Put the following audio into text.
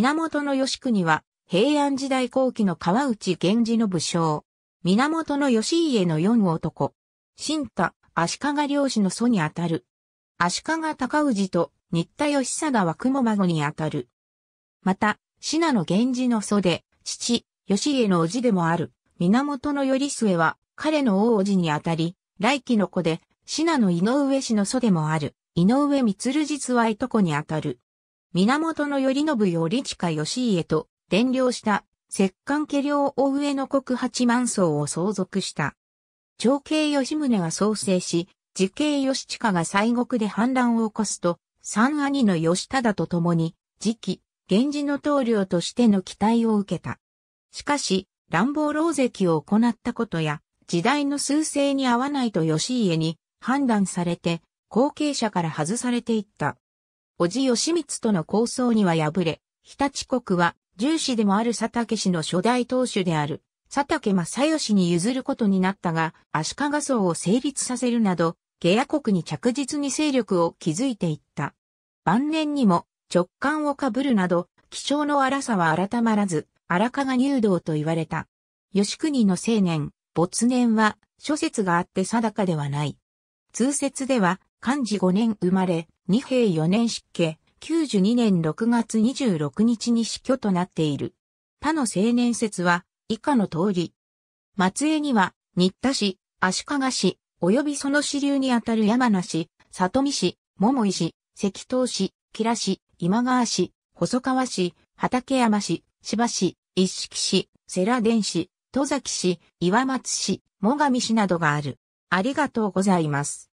源義国は、平安時代後期の川内源氏の武将。源義家の四男。新太、足利領主の祖にあたる。足利高氏と新田義貞は雲孫にあたる。また、信濃源氏の祖で、父、義家の叔父でもある、源頼末は、彼の王子にあたり、来期の子で、信濃井上氏の祖でもある、井上光実はいとこにあたる。源頼信り近義家と伝領した摂関家領大上の国八万層を相続した。長兄義宗が創生し、次兄義近が西国で反乱を起こすと、三兄の義忠と共に、次期、源氏の棟領としての期待を受けた。しかし、乱暴老石を行ったことや、時代の趨勢に合わないと義家に判断されて、後継者から外されていった。小地義光との抗争には敗れ、日立国は、重視でもある佐竹氏の初代当主である、佐竹正義に譲ることになったが、足利荘を成立させるなど、下野国に着実に勢力を築いていった。晩年にも直感を被るなど、気性の荒さは改まらず、荒加賀入道と言われた。吉国の青年、没年は諸説があって定かではない。通説では、漢字5年生まれ、二平四年失家、十二年六月二十六日に死去となっている。他の青年説は、以下の通り。松江には、新田市、足利市、及びその支流にあたる山梨、里見市、桃井市、関東市、吉良市、今川市、細川市、畠山市、芝市、一色市、世良電市、戸崎市、岩松市、最上市などがある。ありがとうございます。